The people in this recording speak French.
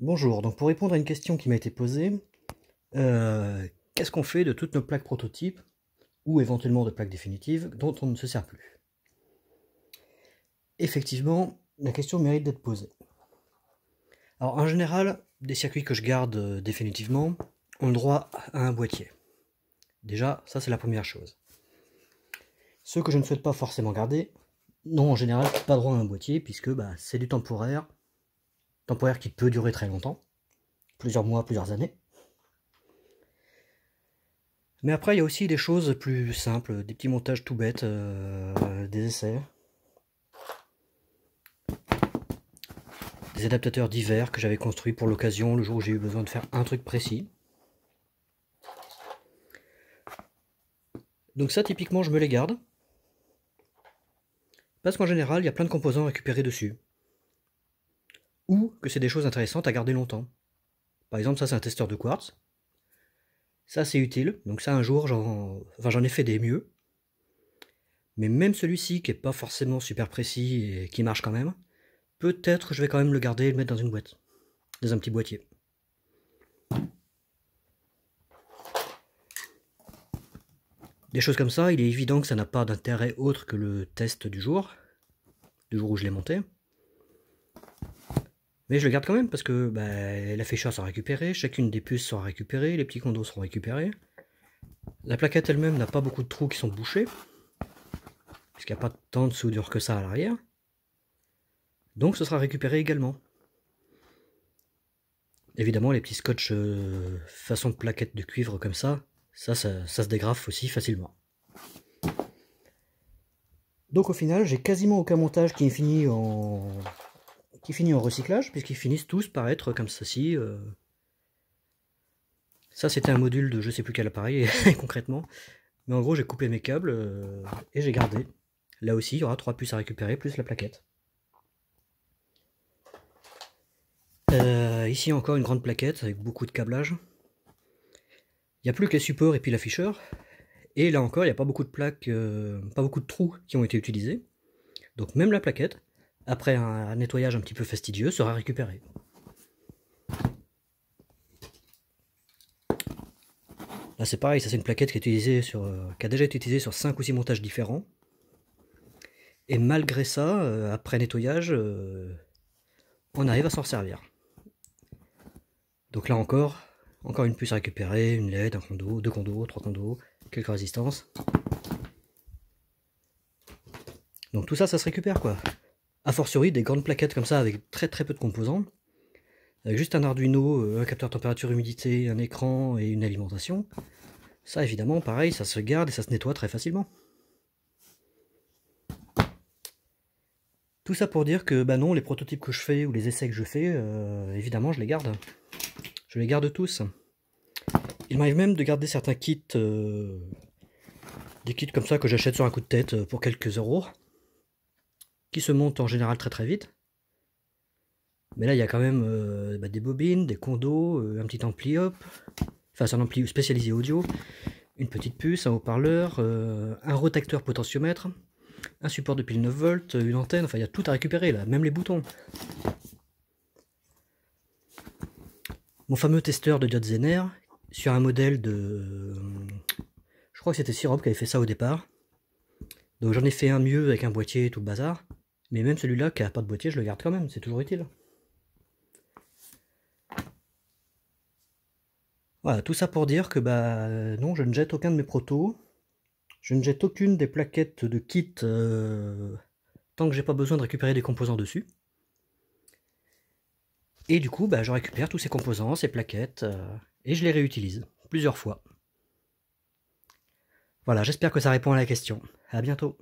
Bonjour, donc pour répondre à une question qui m'a été posée, euh, qu'est-ce qu'on fait de toutes nos plaques prototypes ou éventuellement de plaques définitives dont on ne se sert plus Effectivement, la question mérite d'être posée. Alors en général, des circuits que je garde euh, définitivement ont le droit à un boîtier. Déjà, ça c'est la première chose. Ceux que je ne souhaite pas forcément garder n'ont en général pas droit à un boîtier puisque bah, c'est du temporaire temporaire qui peut durer très longtemps, plusieurs mois, plusieurs années. Mais après, il y a aussi des choses plus simples, des petits montages tout bêtes, euh, des essais, des adaptateurs divers que j'avais construits pour l'occasion le jour où j'ai eu besoin de faire un truc précis. Donc ça, typiquement, je me les garde. Parce qu'en général, il y a plein de composants récupérés dessus ou que c'est des choses intéressantes à garder longtemps. Par exemple, ça c'est un testeur de quartz. Ça c'est utile, donc ça un jour j'en enfin, ai fait des mieux. Mais même celui-ci qui est pas forcément super précis et qui marche quand même, peut-être je vais quand même le garder et le mettre dans une boîte, dans un petit boîtier. Des choses comme ça, il est évident que ça n'a pas d'intérêt autre que le test du jour, du jour où je l'ai monté. Mais je le garde quand même parce que bah, la sera récupérée, chacune des puces sera récupérée, les petits condos seront récupérés. La plaquette elle-même n'a pas beaucoup de trous qui sont bouchés, puisqu'il n'y a pas tant de soudure que ça à l'arrière. Donc ce sera récupéré également. Évidemment, les petits scotch euh, façon de plaquette de cuivre comme ça, ça, ça, ça se dégrafe aussi facilement. Donc au final, j'ai quasiment aucun montage qui est fini en qui finit au recyclage, puisqu'ils finissent tous par être comme ceci. Euh. Ça, c'était un module de je sais plus quel appareil, concrètement. Mais en gros, j'ai coupé mes câbles euh, et j'ai gardé. Là aussi, il y aura trois puces à récupérer, plus la plaquette. Euh, ici, encore une grande plaquette avec beaucoup de câblage. Il n'y a plus que les supports et puis l'afficheur. Et là encore, il n'y a pas beaucoup de plaques, pas beaucoup de trous qui ont été utilisés. Donc même la plaquette, après un nettoyage un petit peu fastidieux, sera récupéré. Là c'est pareil, ça c'est une plaquette qui, utilisée sur, euh, a déjà été utilisée sur 5 ou 6 montages différents. Et malgré ça, euh, après nettoyage, euh, on arrive à s'en servir. Donc là encore, encore une puce à récupérer, une LED, un condo, deux condos, trois condos, quelques résistances. Donc tout ça, ça se récupère quoi a fortiori des grandes plaquettes comme ça avec très très peu de composants, avec euh, juste un Arduino, euh, un capteur température humidité, un écran et une alimentation, ça évidemment pareil, ça se garde et ça se nettoie très facilement. Tout ça pour dire que bah non, les prototypes que je fais ou les essais que je fais, euh, évidemment je les garde. Je les garde tous. Il m'arrive même de garder certains kits, des kits comme ça que j'achète sur un coup de tête pour quelques euros qui se monte en général très très vite. Mais là, il y a quand même euh, bah, des bobines, des condos, euh, un petit ampli hop, enfin c'est un ampli spécialisé audio, une petite puce, un haut-parleur, euh, un rotacteur potentiomètre, un support de pile 9 volts, une antenne, enfin il y a tout à récupérer là, même les boutons. Mon fameux testeur de diode Zener sur un modèle de... Je crois que c'était Sirop qui avait fait ça au départ. Donc j'en ai fait un mieux avec un boîtier et tout le bazar. Mais même celui-là qui n'a pas de boîtier, je le garde quand même, c'est toujours utile. Voilà, tout ça pour dire que bah euh, non, je ne jette aucun de mes protos. Je ne jette aucune des plaquettes de kit euh, tant que j'ai pas besoin de récupérer des composants dessus. Et du coup, bah, je récupère tous ces composants, ces plaquettes, euh, et je les réutilise plusieurs fois. Voilà, j'espère que ça répond à la question. A bientôt.